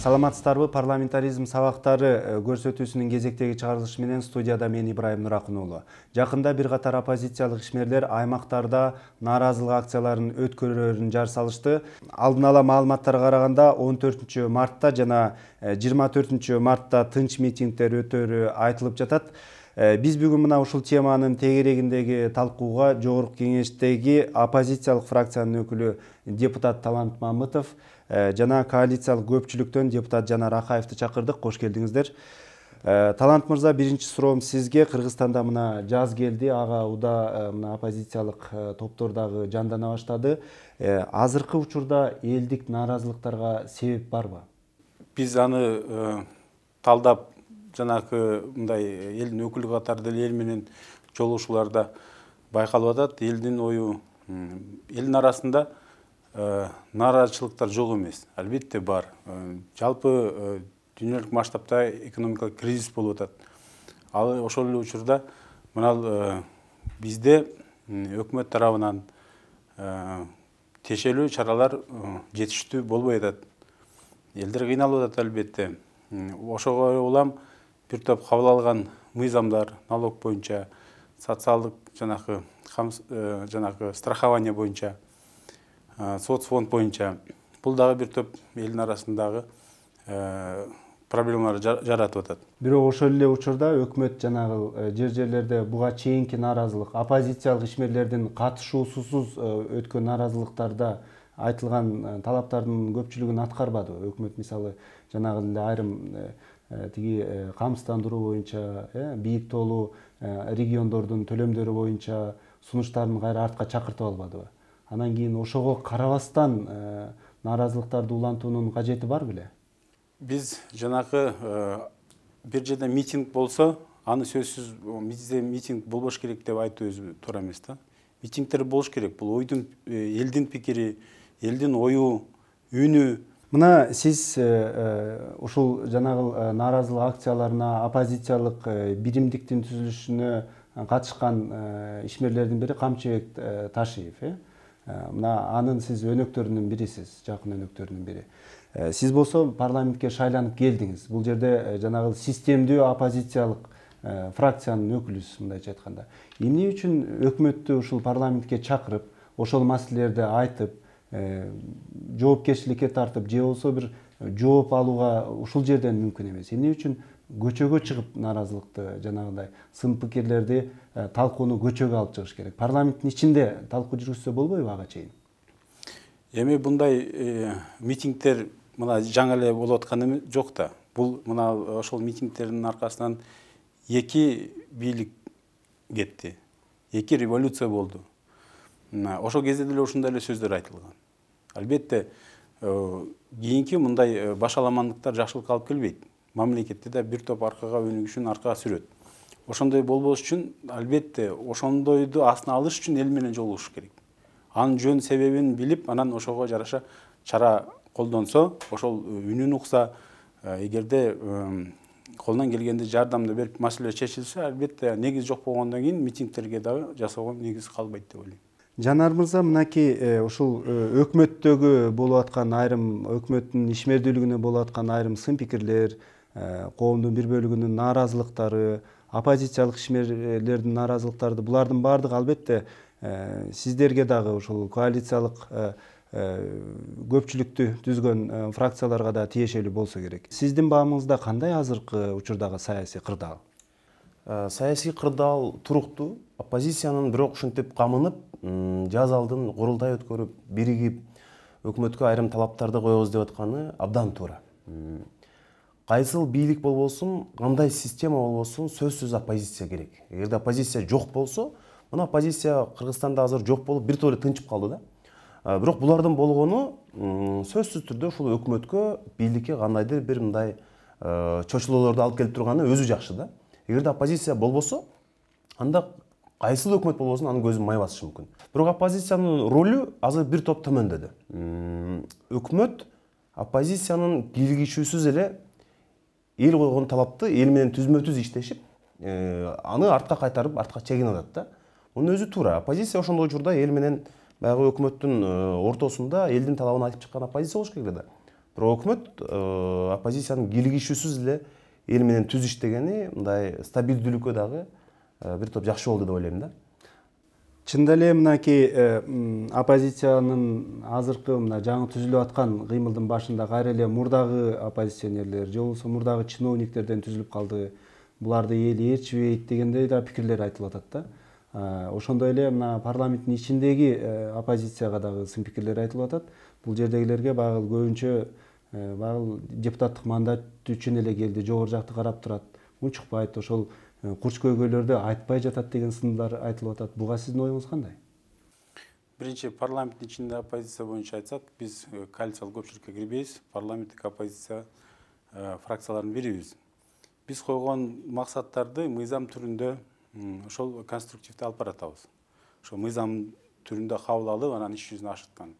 саламатсыздарбы парламентаризм сабақтары э, көрсөтүүсүнүн кезектеги чыгарылышы менен студияда мен ибрайым нуракун уулу жакында бир катар оппозициялык ишмерлер аймактарда нааразылык акцияларын өткөрөөрүн жар салышты алдын ала маалыматтарга караганда 14 мартта жана 24 э, мартта тынч митингдер өтөрү айтылып жатат э, биз бүгүн мына ушул теманын тегерегиндеги талкууга жогорку кеңештеги оппозициялык фракциянын өкүлү депутат талант мамытов Э, жана коалициялык көпчүлүктөн депутат жанар акаевди чакырдык кош келдиңиздер э, талант мырза биринчи суроом сизге кыргызстанда мына жаз келди ага удаа э, мына оппозициялык топтор дагы жандана баштады азыркы учурда элдик нааразылыктарга себеп барбы биз аны талдап жанакы мындай элдин өкүлү катары деле эл менен жолугушууларда байкалып атат элдин ою элдин арасында Э, нааразычылыктар жок эмес албетте бар э, жалпы э, дүйнөлүк масштабда экономикалык кризис болуп атат ал ошол эле учурда мына бизде өкмөт тарабынан тиешелүү чаралар жетиштүү болбой атат элдер кыйналып атат албетте ошого улам бир топ кабыл алган мыйзамдар налог боюнча социалдык жанагы жанагы страхование боюнча соц фонд боюнча бул дагы бир топ элдин арасындагы э, проблемаларды жаратып атат бирок ошол эле учурда өкмөт жанагы э, жер жерлерде буга чейинки нааразылык оппозициялык ишмерлердин катышуусусуз э, өткөн нааразылыктарда айтылган талаптардын көпчүлүгүн аткарбадыбы өкмөт мисалы жанагы эле айрым тиги камсыздандыруу боюнча э бийик тоолуу региондордун төлөмдөрү боюнча сунуштарын кайра артка чакыртып албадыбы анан кийин ошого карабастан э, нааразылыктарды улантуунун кажети бар беле биз жанакы э, бир жерде митинг болсо аны сөзсүз бизде митинг болбош керек деп айтуу өзү туура эмес да митингтер болуш керек бул ойдун э, элдин пикири элдин ою үнү мына сиз ушул жанагы нааразылык акцияларына оппозициялык биримдиктин түзүлүшүнө катышкан ишмерлердин бири камчыбек ташиев э мына анын сіз өнөктөрүнүн бирисиз жакын өнөктөрүнүн бири сиз болсо парламентке шайланып келдиңиз бул жерде э, жанагыл системдүү оппозициялык э, фракциянын өкүлүсүз мындайча айтканда эмне үчүн өкмөттү ушул парламентке чакырып ошол маселелерди айтып э, жоопкерчиликке тартып же болбосо бир жооп алууга ушул жерден мүмкүн эмес эмне үчүн көчөгө чыгып нааразылыкты жанагындай сын пикирлерди Э, талкууну көчөгө алып чыгыш керек парламенттин ичинде талкуу жүргүзсө болбойбу ага чейин эми мындай э, митингдер мына жаңы эле болуп аткан жок да бул мына ошол митингдердин аркасынан эки бийлик кетти эки революция болду ошол кезде деле ушундай эле сөздөр айтылган албетте э, кийинки мындай башаламандыктар жакшылыкка алып келбейт мамлекетти да бир топ аркага өнүгүшүн аркага сүрөт ошондой болбош үчүн албетте ошондойду астына алыш үчүн эл менен жолугуш керек анын жөн себебин билип анан ошого жараша чара колдонсо ошол үнүн укса э, эгерде колунан келгенде жардамды берип маселе чечилсе албетте негиз жок болгондон кийин митингтерге дагы жасоого негиз калбайт деп ойлойм жанар мырза мынакей э, ушул э, өкмөттөгү болуп аткан айрым өкмөттүн ишмердүүлүгүнө болуп аткан айрым сын пикирлер коомдун бир бөлүгүнүн нааразылыктары оппозициялық ишмерлердин нааразылыктарды булардын баардыгы албетте э, сиздерге дагы ушул коалициялык э, э, көпчүлүктү түзгөн фракцияларга да тиешелүү болсо керек сиздин баамыңызда кандай азыркы учурдагы саясий кырдаал саясий кырдаал туруктуу оппозициянын бирок ушинтип камынып жаз алдын курултай өткөрүп биригип өкмөткө айрым талаптарды коебуз деп атканы абдан туура қайсыл билік бол болсын қандай система бол болсын сөзсіз оппозиция керек эгерде оппозиция жоқ болса мына оппозиция қырғызстанда азыр жоқ болып біртүрлі тынчып қалды да ә, э, бирок булардын болгону сөзсүз түрдө ушул өкмөткө бийликке кандайдыр бир мындай чочулоолорду э, алып келип турганы өзү жакшы да эгерде оппозиция болбосо анда кайсыл өкмөт болбосун анын көзүн май басышы мүмкүн бирок оппозициянын ролу азыр бир топ төмөндөдү өкмөт оппозициянын кийлигишүүсүз эле ел койгон талапты менен түзмө түз иштешип аны артка кайтарып артка чегин атат да мунун өзү туура оппозиция ошондой учурда эл менен баягы өкмөттүн ортосунда элдин талабын айтып чыккан оппозиция болуш керек да бирок өкмөт оппозициянын кийлигишүүсүз эле эл менен түз иштегени мындай стабилдүүлүккө дагы бир топ жакшы болду деп ойлойм да чынында эле мынакей э, оппозициянын азыркы мына жаңы түзүлүп аткан кыймылдын башында кайра эле мурдагы оппозиционерлер же болбосо мурдагы чиновниктерден түзүлүп калды буларды эл ээрчибейт дегендей да пикирлер айтылып атат да ошондой эле мына парламенттин ичиндеги э, оппозицияга дагы сын пикирлер айтылып атат бул жердегилерге баягы көбүнчө э, баягы депутаттык мандат үчүн эле келди жогору жакты карап турат унчукпайт ошол Э, курч көйгөйлөрдү айтпай жатат деген сындар айтылып атат буга сиздин оюңуз кандай биринчи парламенттин ичинде оппозиция боюнча айтсак биз э, коалициялык көпчүлүккө кирбейбиз парламенттик оппозиция э, фракцияларын бирибиз биз койгон максаттарды мыйзам түрүндө ошол конструктивті алып баратабыз ошол мыйзам түрүндө кабыл алып анан иш жүзүнө ашырткан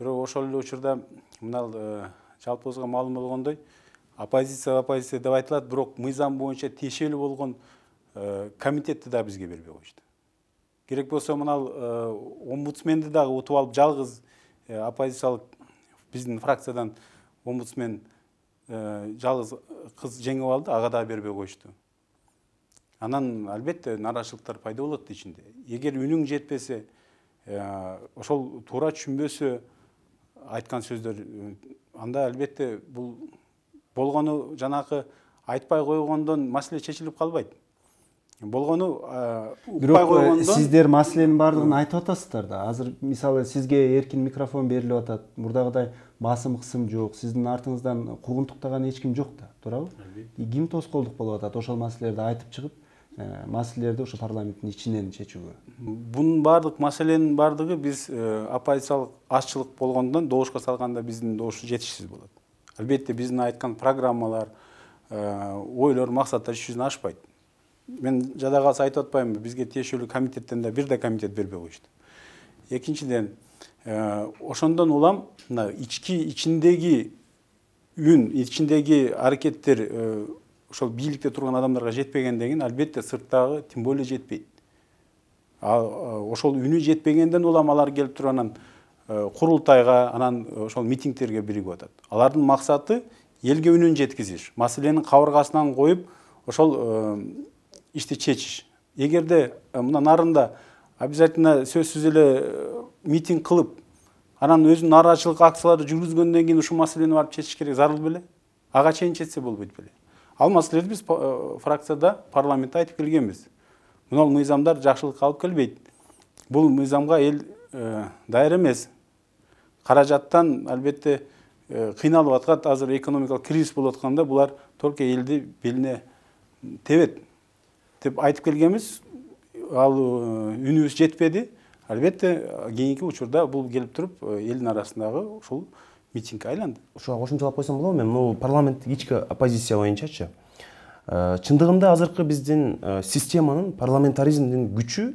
бирок ошол эле учурда мына жалпыбызга маалым болгондой оппозиция оппозиция деп айтылады бірок мыйзам боюнча тиешелүү болгон комитетти э, комитетті да бізге бербей коюшту керек болсо мына ә, э, омбудсменді дағы ұтып алып жалғыз э, оппозициялык биздин фракциядан омбудсмен жалгыз жалғыз қыз алды ага дагы бербей коюшту анан албетте нааразычылыктар пайда болот ичинде эгер үнүң жетпесе ошол туура түшүнбөсө айткан сөздөр анда албетте бул болгону жанакы айтпай койгондон маселе чечилип калбайт болгону укпай сиздер маселенин баардыгын айтып атасыздар да азыр мисалы сизге эркин микрофон берилип атат мурдагыдай басым кысым жок сиздин артыңыздан куугунтуктаган эч ким жок да туурабы албетте ким тоскоолдук болуп атат ошол маселелерди айтып чыгып маселелерди ошо парламенттин ичинен чечүүгө бунун баардык маселенин баардыгы биз оппозициялык азчылык болгондон добушка салганда биздин добуш жетишсиз болот әлбетте біздің айтқан программалар э, ойлар мақсаттар эч жүзін мен жада калса айтып атпаймынбы бізге тиешелүү комитеттен да бир комитет бербей коюшту Екіншіден, э, ошондон улам мына ички ичиндеги үн ичиндеги аракеттер э, ошол бийликте турган адамдарга жетпегенден кийин албетте сырттагы тем более жетпейт ошол үнү жетпегенден улам алар келип туруп анан құрылтайға э, анан э, ошол митингтерге биригип атат алардын максаты элге үнүн жеткизиш маселенин кабыргасынан коюп ошол э, ишти чечиш эгерде мына нарында обязательно сөзсүз эле митинг кылып анан өзүнүн нааразычылык акцияларды жүргүзгөндөн кийин ушул маселени барып чечиш керек зарыл беле ага чейин чечсе болбойт беле ал маселелерди биз фракцияда парламентте айтып келгенбиз мынал мыйзамдар жакшылыкка алып келбейт бул мыйзамга эл даяр эмес каражаттан албетте кыйналып э, жатқан азыр экономикалык кризис болуп атканда булар только элди белине тебет деп айтып келгенбиз ал э, үнүбүз жетпеди албетте э, кийинки учурда бул келип туруп элдин арасындагы ушул митингке айланды ушуга кошумчалап койсом болобу мен могу парламенттик ички оппозиция боюнчачы чындыгында азыркы биздин системанын парламентаризмдин күчү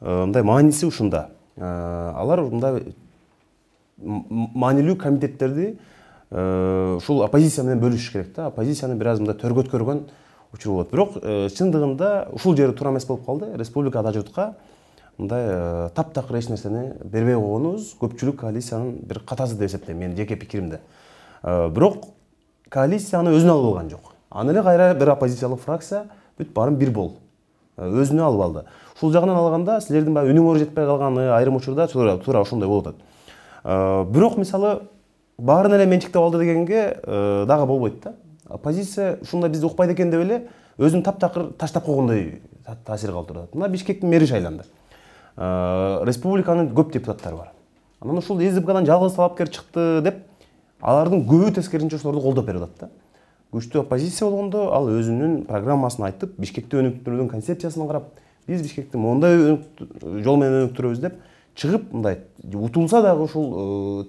мындай мааниси ушунда алар мындай маанилүү комитеттерди ушул оппозиция менен бөлүшүш керек да оппозицияны бир аз мындай төргөткөргөн көргөн учур болот бирок чындыгында ушул жери туура эмес болуп калды республика ала журтка мындай таптакыр эч нерсени бербей койгонубуз көпчүлүк коалициянын бир катасы деп эсептейм менин жеке пикиримде бирок аны өзүнө алып алган жок аны эле кайра бир оппозициялык фракция бүт баарын бир бол өзүнө алып алды ушул жагынан алганда силердин баягы үнүңөр жетпей калганы айрым учурда туура ушундай болуп атат Э, бирок мисалы баарын эле менчиктеп алды дегенге э, дагы болбойт да оппозиция ушундай бизди укпайт экен деп эле өзүн таптакыр таштап койгондой таасир калтырат мына бишкектин мэри шайланды э, республиканын көп депутаттары бар анан ушул сдпкдан жалгыз талапкер чыкты деп алардын көбү тескерисинче ошолорду колдоп берип атат да күчтүү оппозиция болгондо ал өзүнүн программасын айтып бишкекти өнүктүрүүнүн концепциясына карап биз бишкекти моундай жол менен өнүктүрөбүз деп чыгып мындай утулса дагы ушул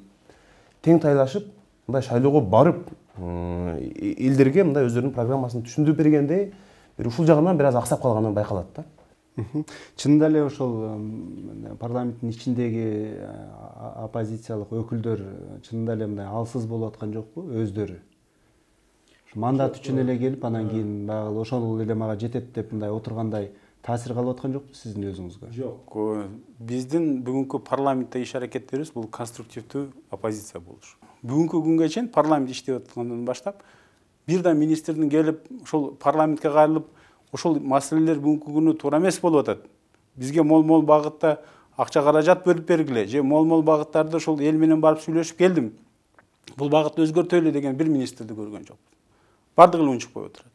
тең тайлашып мындай шайлоого барып элдерге мындай өздөрүнүн программасын түшүндүрүп бергенде бир ушул жагынан бир аз аксап калганы байкалат да чынында эле ошол парламенттин ичиндеги оппозициялык өкүлдөр чынында эле мындай алсыз болуп аткан жокпу өздөрү мандат үчүн эле келип анан кийин баягы ошол эле мага жетет деп мындай отургандай таасир қалып жатқан жоқ сіздің өзіңізге жоқ біздің бүгінгі парламентте иш аракеттерибиз бул конструктивдүү оппозиция болуш бүгүнкү күнге чейин парламент иштеп аткандан баштап бир да министрдин келип ошол парламентке кайрылып ошол маселелер бүгүнкү күнү туура эмес болуп атат бизге мол мол багытта акча каражат бөлүп бергиле же мол мол багыттарды ошол эл менен барып сүйлөшүп келдим бул багытты өзгөртөлү деген бир министрди көргөн жокпуз баардыгы эле унчукпай отурат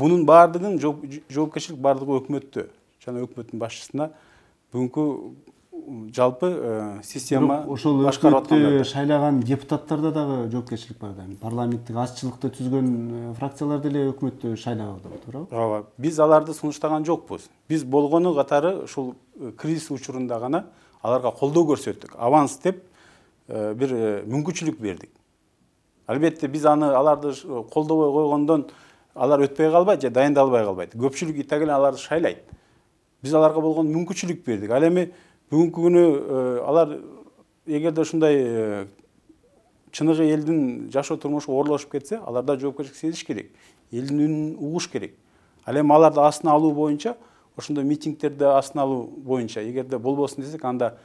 бұның барлығын жауапкершілік барлығы өкіметте жаңа өкіметтің басшысына бүгінгі жалпы система ошол өкмөттү шайлаған депутаттарда дагы жоопкерчилик бар да парламенттик азчылыкты түзгөн фракциялар деле өкмөттү шайлап да туурабы ооба биз аларды сунуштаган жокпуз биз болгону катары ушул кризис учурунда гана аларга колдоо көрсөттүк аванс деп бир мүмкүнчүлүк бердик албетте биз аны аларды колдобой койгондон алар өтпей қалбай, же дайындалбай қалбайды. көпчүлүк и так аларды шайлайды. Біз аларга болған мүмкүнчүлүк бердік. ал эми бүгүнкү күнү э, алар эгерде ушундай э, чыныгы элдин жашоо турмушу оорлошуп кетсе аларда жоопкерчилик сезиш керек элдин үнүн угуш керек ал эми аларды астына алуу боюнча ошондой митингдерди астына алуу боюнча эгерде болбосун десек анда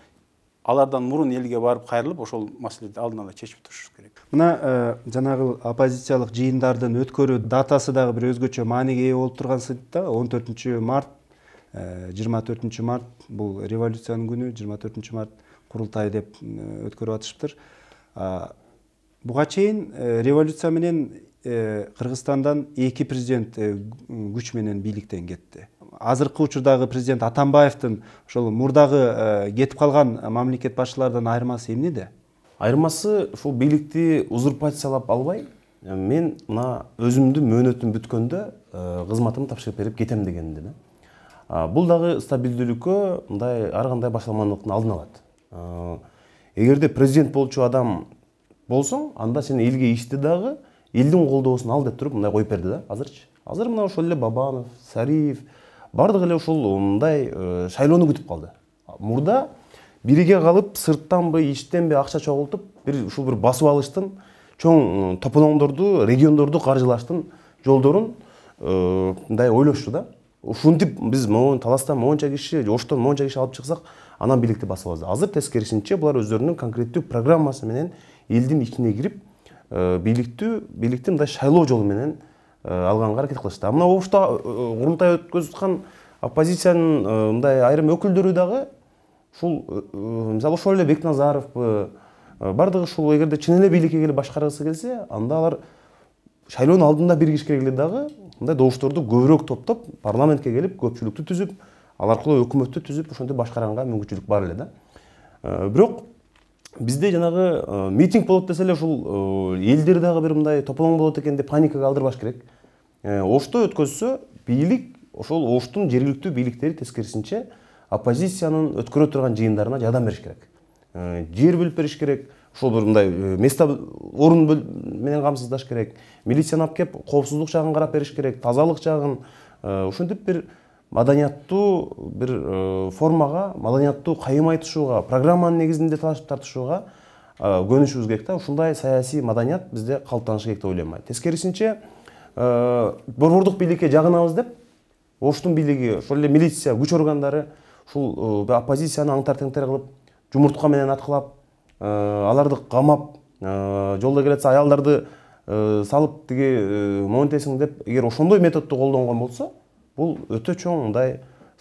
алардан мурун элге барып кайрылып ошол маселеди алдын ала чечип турушубуз керек мына э, жанагы оппозициялык жыйындардын өткөрүү датасы дагы бир өзгөчө мааниге ээ болуп сыйт да он төртүнчү март э, жыйырма төртүнчү март бул революциянын күнү жыйырма төртүнчү март курултай деп өткөрүп атышыптыр буга чейин э, революция менен кыргызстандан эки президент күч менен бийликтен кетти азыркы учурдагы президент атамбаевдин ошол мурдагы э, кетип калган мамлекет башчылардан айырмасы эмнеде айырмасы ушул бийликти узурпациялап албай мен мына өзүмдүн мөөнөтүм бүткөндө э, кызматымды тапшырып берип кетем дегенде да бул дагы стабилдүүлүккө мындай ар кандай башаламандыктын алдын алат эгерде президент болчу адам болсоң анда сен элге ишти дагы элдин колдоосун ал деп туруп мындай коюп берди да азырчы азыр мына ошол эле бабанов сариев бардыгы эле ушул мындай э, шайлоону күтүп калды мурда бириге калып сырттанбы ичтенби акча чогултуп бир ушул бир басып алыштын чоң э, тополоңдорду региондорду каржылаштын жолдорун э, мындай ойлошчу да ушинтип биз могу таластан моунча киши оштон моунча киши алып чыксак анан бийликти басып алабыз азыр тескерисинче булар өздөрүнүн конкреттүү программасы менен элдин ичине кирип бийликти бийликти мындай шайлоо жолу менен Э, алганга аракет кылышты а мына обушта курултай э, өткөзүп аткан оппозициянын э, мындай айрым өкүлдөрү дагы ушул мисалы ошол эле бекназаровпу баардыгы ушул эгерде чын эле бийликке келип башкаргысы келсе анда алар шайлоонун алдында биригиш керек эле дагы мындай добушторду көбүрөөк топтоп парламентке келип көпчүлүктү түзүп ал аркылуу өкмөттү түзүп ошентип башкарганга мүмкүнчүлүк бар эле да бирок бизде жанагы митинг болот десе эле ушул элдер дагы бир мындай тополоң болот экен деп паникага алдырбаш керек ошто өткөзсө бийлик ошол оштун жергиликтүү бийликтери тескерисинче оппозициянын өткөрө турган жыйындарына жардам бериш керек жер бөлүп бериш керек ошол бир мындай место орун менен камсыздаш керек милицияны алып келип коопсуздук жагын карап бериш керек тазалык жагын ушинтип бир маданияттуу бир формага маданияттуу кайым айтышууга программанын негизинде талашып тартышууга көнүшүбүз керек да ушундай саясий маданият бизде калыптанышы керек деп ойлойм тескерисинче Э, борбордук бийликке жагынабыз деп оштун бийлиги ошол эле милиция күч органдары ушул э, оппозицияны аңтар теңтер кылып жумуртка менен аткылап э, аларды камап жолдо келе атса аялдарды салып тиги монтесиң деп эгер ошондой методду колдонгон болсо бул өтө чоң мындай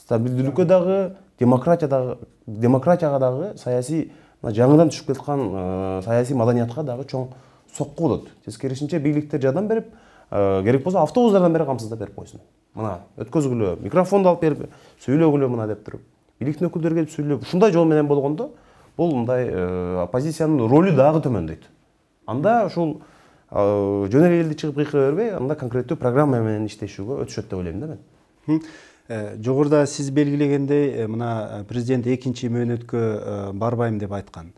стабилдүүлүккө дагы демократия дагы демократияга дагы саясий мына жаңыдан түшүп кележаткан саясий маданиятка дагы чоң сокку болот тескерисинче бийликтер жардам берип ә, керек болса автобустардан бері қамсыздап беріп қойсын мына өткөзгүлө микрофонду алып беріп сүйлөгүлө мына деп туруп бийликтин өкүлдөрү келип сүйлөп ушундай жол менен болгондо бул мындай э, оппозициянын ролу дагы төмөндөйт анда ушул э, жөн эле элди чыгып кыйкыра бербей анда конкреттүү программа менен иштешүүгө өтүшөт деп ойлойм да мен жогоруда сиз белгилегендей мына президент экинчи мөөнөткө барбайм деп айткан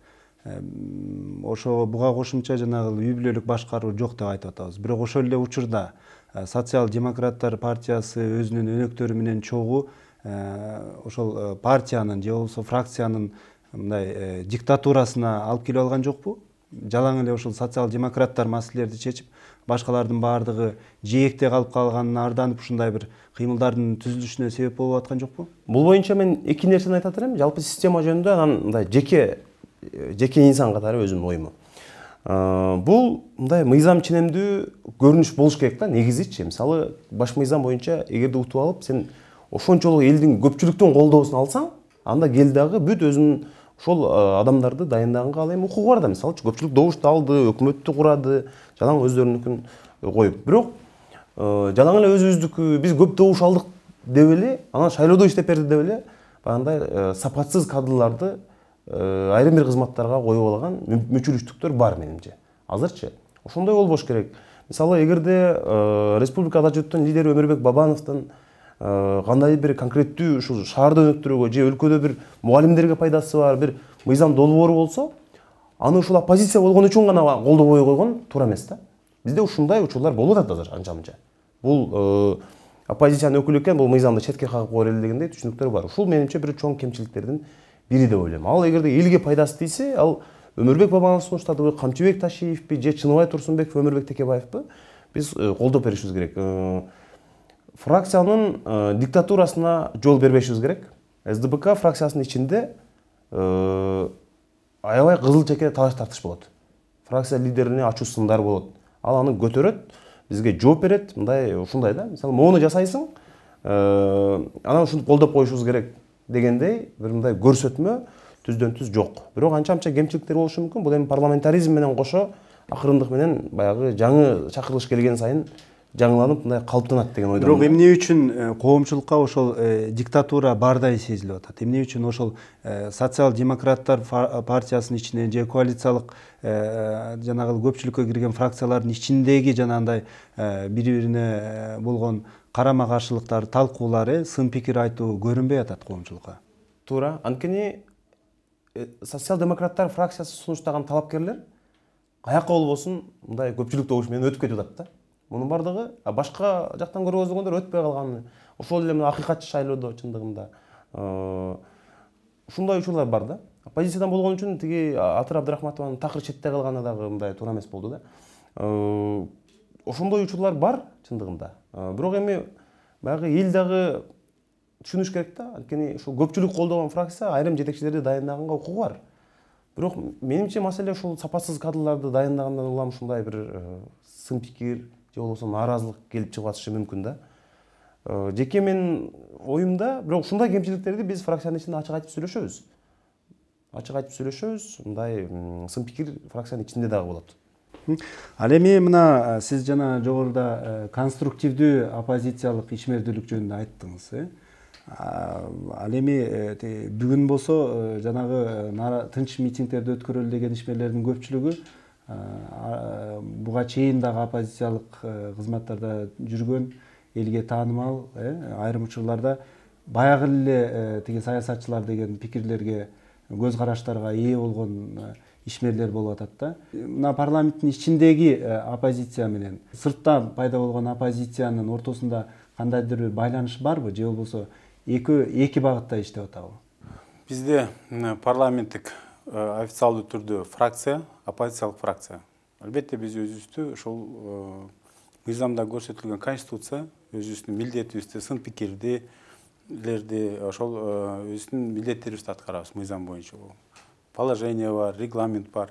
ошо буга кошумча жанагыл үй бүлөлүк башкаруу жок деп айтып атабыз бирок ошол эле учурда э, социал демократтар партиясы өзүнүн өнөктөрү менен чогуу э, ошол э, партиянын же болбосо фракциянын мындай диктатурасына алып келип алган жокпу жалаң эле ушул социал демократтар маселелерди чечип башкалардын баардыгы жээкте калып калганына арданып ушундай бир кыймылдардын түзүлүшүнө себеп болуп аткан жокпу бул боюнча мен эки нерсени айтат элем жалпы система жөнүндө анан мындай жеке жеке инсан катары өзүмдүн оюм э, бул мындай мыйзам ченемдүү көрүнүш болуш керек да негизичи мисалы баш мыйзам боюнча эгерде утуп алып сен ошончолук элдин көпчүлүктүн колдоосун алсаң анда кел дагы бүт өзүнүн ошол э, адамдарды дайындаганга ал эми укугу бар да мисалычы көпчүлүк добушту алды өкмөттү курады жалаң өздөрүнүкүн коюп бирок э, жалаң эле өзүбүздүкү биз көп добуш алдык деп эле анан шайлоодо иштеп берди деп эле баягындай сапатсыз кадрларды Э, айрым бир кызматтарга коюп алган мүчүлүштүктөр бар менимче азырчы ошондой болбош керек мисалы эгерде э, республика ала лидер лидери өмүрбек бабановдун э, кандай бир конкреттүү ушул шаарды өнүктүрүүгө же өлкөдө бир мугалимдерге пайдасы бар бир мыйзам долбоору болсо аны ушул оппозиция болгон үчүн гана колдобой койгон туура эмес да бизде ушундай учурлар болуп атат азыр анча мынча бул оппозициянын өкүлү экен бул мыйзамды четке кагып кое берели дегендей түшүнүктөр бар ушул менимче бир чоң кемчиликтердин бири деп ойлойм ал эгерде элге пайдасы тийсе ал өмүрбек бабанов сунуштадыбы камчыбек ташиевпи же чыныбай турсунбеков өмүрбек текебаевпи биз колдоп э, беришибиз керек э, фракциянын э, диктатурасына жол бербешибиз керек сдбк фракциясынын ичинде аябай кызыл чеке талаш тартыш болот фракция лидерине ачуу сындар болот ал аны көтөрөт бизге жооп берет мындай ушундай да мисалы могуну жасайсың анан ушинтип колдоп коюшубуз керек дегендей бир мындай көрсөтмө түздөн түз жок бирок анча мынча кемчиликтер болушу мүмкүн бул эми парламентаризм менен кошо акырындык менен баягы жаңы чакырылыш келген сайын жаңыланып мындай калыптанат деген ойдомун бирок эмне үчүн э, коомчулукка ошол э, диктатура бардай сезилип атат эмне үчүн ошол э, социал демократтар партиясынын ичинен же коалициялык жанагы көпчүлүккө кирген фракциялардын ичиндеги жанагындай бири бирине болгон қарама қарсылықтар талкуулары сын пикир айту көрінбей атат коомчулукка туура анткени э, социал демократтар фракциясы сунуштаган талапкерлер каяка болбосун мындай көпчүлүк добуш менен өтүп кетип атат да мунун баардыгы башка жактан көргөзгөндөр өтпөй калган ошол эле мына акыйкатчы шайлоодо чындыгында э, ушундай учурлар бар да оппозициядан болгон үчүн тиги атыр абдрахматованын такыр четте калганы дагы мындай туура эмес болду да э, ошондой учурлар бар чындыгында Э, бирок эми баягы эл дагы түшүнүш керек да анткени ушул көпчүлүк колдогон фракция айрым жетекчилерди дайындаганга укугу бар бирок менимче маселе ушул сапатсыз кадрларды дайындагандан улам ушундай бир э, сын пикир же болбосо нааразылык келип чыгып атышы мүмкүн да э, жеке менин оюмда бирок ушундай кемчиликтерди биз фракциянын ичинде ачык айтып сүйлөшөбүз ачык айтып сүйлөшөбүз мындай сын пикир фракциянын ичинде дагы болот ал эми мына э, сиз жана жогоруда э, конструктивдүү оппозициялык ишмердүүлүк жөнүндө айттыңыз э ал эми э, бүгүн болсо жанагы тынч митингдерди өткөрөлү деген ишмерлердин көпчүлүгү буга чейин дагы оппозициялык кызматтарда жүргөн элге таанымал айрым учурларда баягы эле тиги саясатчылар деген пикирлерге көз караштарга ээ болгон ишмерлер болуп атат да мына парламенттин ичиндеги э, оппозиция менен сыртта пайда болгон оппозициянын ортосунда кандайдыр бир байланыш барбы же болбосо экөө эки багытта иштеп атабы бизде парламенттик э, официалдуу түрдө фракция оппозициялык фракция албетте биз өзүбүздү ошол мыйзамда э, көрсөтүлгөн конституция өзүбүздүн милдетибизди сын пикирдилерди ошол өзүбүздүн милдеттерибизди аткарабыз мыйзам боюнча положение бар регламент бар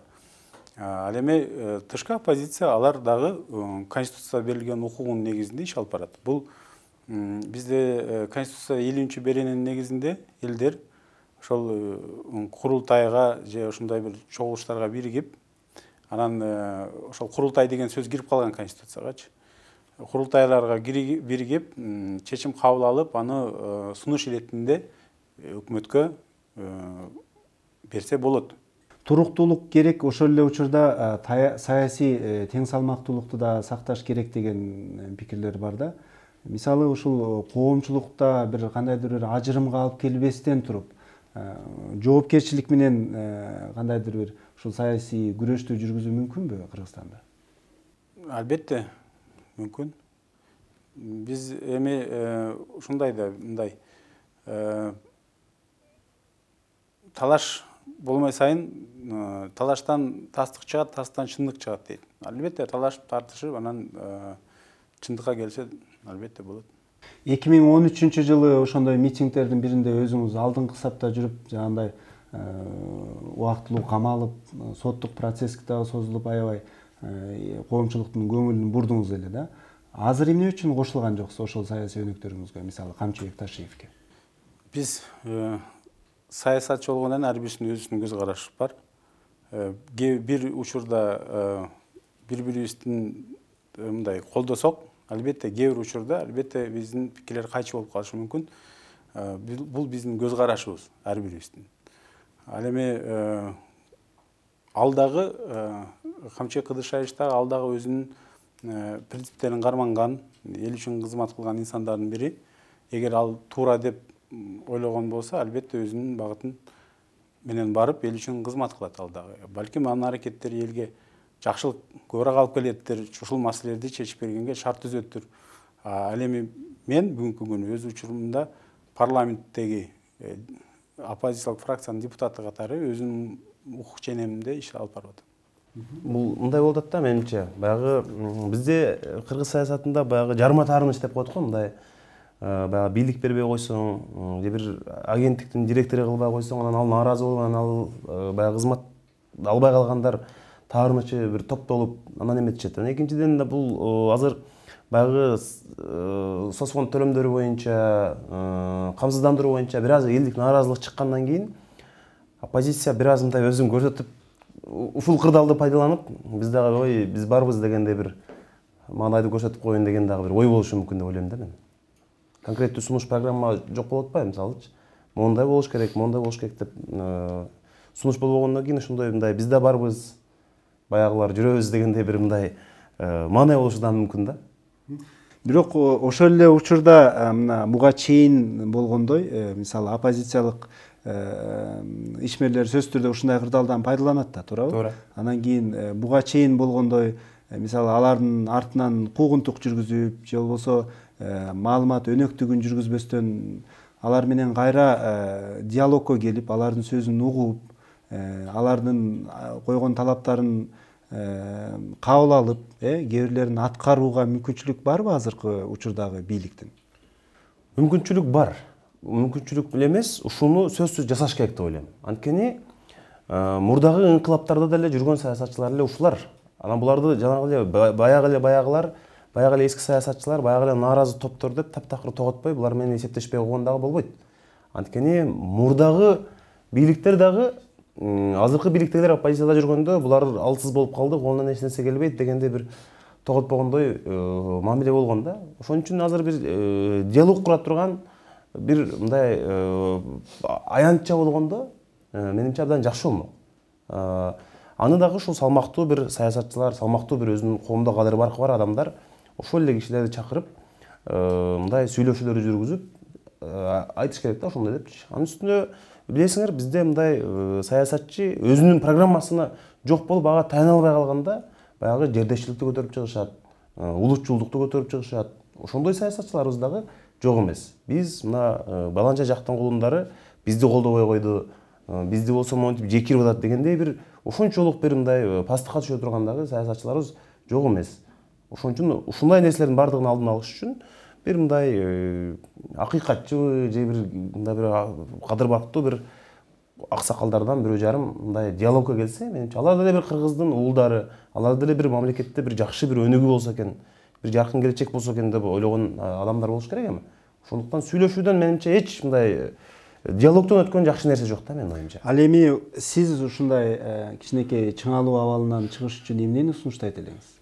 әлеме э, тұшқа оппозиция алар дагы э, конституцияда берилген укугунун негизинде иш алып барат бул бизде э, конституция элүүнчү берененин негизинде элдер ошол курултайга же ушундай бир чогулуштарга биригип анан ошол курултай деген сөз кирип калган конституциягачы курултайларга биригип чечим кабыл алып аны сунуш иретинде өкмөткө берсе болот туруктуулук керек ошол эле учурда саясий э, тең салмактуулукту да сакташ керек деген э, пикирлер бар да мисалы ушул коомчулукта э, бир кандайдыр бир ажырымга алып келбестен туруп жоопкерчилик менен кандайдыр бир ушул саясий күрөштү жүргүзүү мүмкүнбү кыргызстанда албетте мүмкүн биз эми ушундай да мындай талаш болмай сайын э, талаштан тастық шығады тастан шындық шығады дейді әлбетте талашып тартышып анан ә, э, шындыққа келсе әлбетте болады 2013 миң он үчүнчү жылы ошондой митингдердин биринде өзүңүз алдыңкы сапта жүрүп жанагындай э, убактылуу камалып соттук процесске дагы созулуп аябай коомчулуктун көңүлүн бурдуңуз эле да азыр эмне үчүн кошулган жоксуз ошол саясий өнөктөрүңүзгө мисалы камчыбек ташиевке биз саясатшы болғаннан өзүнүн өзінің көзқарасы бар э, бир бір учурда э, бири бирибиздин э, мындай колдосок албетте кээ бир учурда албетте биздин пикирлер кайчы болуп калышы мүмкүн бул биздин көз карашыбыз ар бирибиздин ал эми алдагы камчы кыдыршаевич дагы алдагы өзүнүн принциптерин карманган эл үчүн кызмат кылган инсандардын бири эгер ал туура деп ойлогон болса албетте өзүнүн багытын менен барып эл үчүн кызмат кылат алдағы балким анын аракеттери элге жакшылык көбүрөөк алып келеттир ушул маселелерди чечип бергенге шарт түзөттүр ал эми мен бүгүнкү күнү өз учурумда парламенттеги оппозициялык фракциянын депутаты катары өзүмдүн укук ченемимде иш алып барып атам бул мындай болуп атат да менимче баягы бизде кыргыз саясатында баягы жарма таарыныч деп коет го мындай Э, баягы бийлик бербей койсоң же э, бир агенттиктин директору кылбай койсоң анан ал нааразы болуп анан ал э, баягы кызмат албай калгандар таарынычы бир топтолуп анан эметишет анан экинчиден бул азыр баягы соц фонд төлөмдөрү боюнча камсыздандыруу боюнча бир аз элдик нааразылык чыккандан кийин оппозиция бир аз мындай өзүн көрсөтүп ушул кырдаалды пайдаланып биз дагы ой биз барбыз дегендей бир маанайды көрсөтүп коеюн деген дагы бир ой болушу мүмкүн деп ойлойм да мен конкреттүү сунуш программа жок болуп атпайбы мисалычы мондай болуш керек моундай болуш керек деп э, сунуш болбогондон кийин ошондой мындай биз да барбыз баягылар жүрөбүз дегендей бир мындай э, маанай болушу да мүмкүн да бирок ошол эле учурда э, мына буга чейин болгондой мисалы оппозициялык ишмерлер сөзсүз түрдө ушундай кырдаалдан пайдаланат да туурабы туура анан кийин буга чейин болгондой мисалы алардын артынан куугунтук жүргүзүп же болбосо Э, маалымат өнөктүгүн жүргүзбөстөн алар менен кайра э, диалогко келип алардын сөзүн угуп э, алардын койгон талаптарын кабыл алып кээ бирлерин аткарууга мүмкүнчүлүк барбы азыркы учурдагы бийликтин мүмкүнчүлүк бар мүмкүнчүлүк эле эмес ушуну сөзсүз жасаш керек деп ойлойм анткени мурдагы инкылаптарда деле жүргөн саясатчылар эле ушулар анан буларды жанагы эле баягы эле баягылар баяғы эле эски саясатчылар баягы эле нааразы топтор деп таптакыр тоготпой булар менен эсептешпей койгон дагы болбойт анткени мурдагы бийликтер дагы азыркы бийликтегилер оппозицияда жүргөндө булар алсыз болуп калды колунан эч нерсе келбейт дегендей бир тоготпогондой э, мамиле болгон да ошон үчүн азыр бир э, диалог кура турган бир мындай э, аянтча болгондо менимче абдан жакшы болмок аны дагы ушул салмактуу бир саясатчылар салмактуу бир өзүнүн коомдо кадыр баркы бар адамдар ошол эле кишилерди чакырып мындай сүйлөшүүлөрдү жүргүзүп айтыш керек да ошондой депчи анын үстүнө билесиңер бизде мындай саясатчы өзүнүн программасына жок болуп ага таяна албай калганда баягы жердешчиликти көтөрүп чыгышат улутчулдукту көтөрүп чыгышат ошондой саясатчыларыбыз дагы жок эмес биз мына баланча жактын кулундары бизди колдобой койду бизди болсо монтип жекирип атат дегендей бир ошончолук бир мындай пастыкка түшө турган дагы саясатчыларыбыз жок эмес ошон үчүн ушундай нерселердин баардыгын алдын алыш үчүн бир мындай э, акыйкатчыбы же бир мындай бир бактуу бир аксакалдардан бирөө жарым мындай диалогко келсе менимче алар деле бир кыргыздын уулдары алар деле бир мамлекетте бир жакшы бир өнүгүү болсо экен бир жаркын келечек болсо экен деп ойлогон адамдар болуш керек эми ошондуктан сүйлөшүүдөн менимче эч мындай э, диалогтон өткөн жакшы нерсе жок да менин оюмча ал эми сиз ушундай э, кичинекей чыңалуу абалынан чыгыш үчүн эмнени сунуштайт элеңиз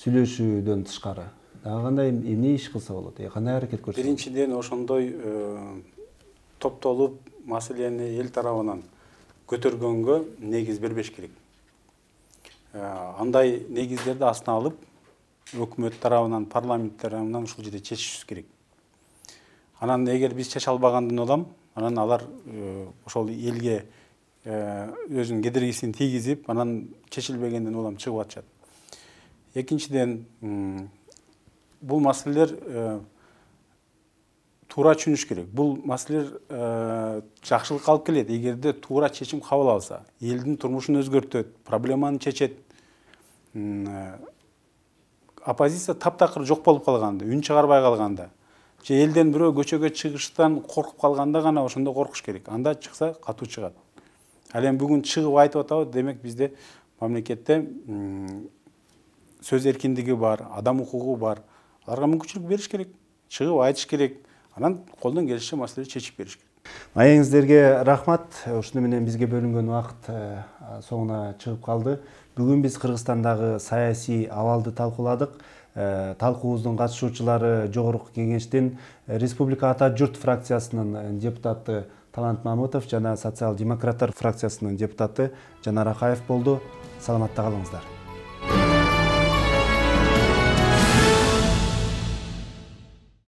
сүйлөшүүдөн тышкары дагы кандай эмне иш кылса болот э, кандай аракет көрсө биринчиден ошондой э, топтолуп маселени эл тарабынан көтөргөнгө негиз бербеш керек э, андай негиздерди астына алып өкмөт тарабынан парламент тарабынан ушул жерде чечишибиз керек анан эгер биз чече албагандан улам анан алар ошол элге өзүнүн кедергисин тийгизип анан чечилбегенден улам чыгып атышат екіншіден бұл мәселелер тура түшініш керек бұл мәселелер ә, алып келеді де тура шешім қабыл алса елдің тұрмышын өзгертеді проблеманы шешеді оппозиция таптақыр жоқ болып қалғанда үн шығарбай қалғанда же елден біреу көшеге шығыштан қорқып қалғанда ғана ошондо қорқыш керек анда шықса қату шығады ал бүгін шығып айтып атабыз демек бизде мамлекетте сөз еркіндігі бар адам құқығы бар оларға мүмкіншілік беріш керек шығып айтыш керек анан қолдан келишинче маселени чечип бериш керек маегиңиздерге рахмат ушуну менен бизге бөлүнгөн убакыт соңуна чыгып калды бүгүн биз кыргызстандагы саясий абалды талкууладык талкуубуздун катышуучулары жогорку кеңештин республика ата журт фракциясынын депутаты талант мамытов жана социал демократтар фракциясынын депутаты жанар акаев болду саламатта калыңыздар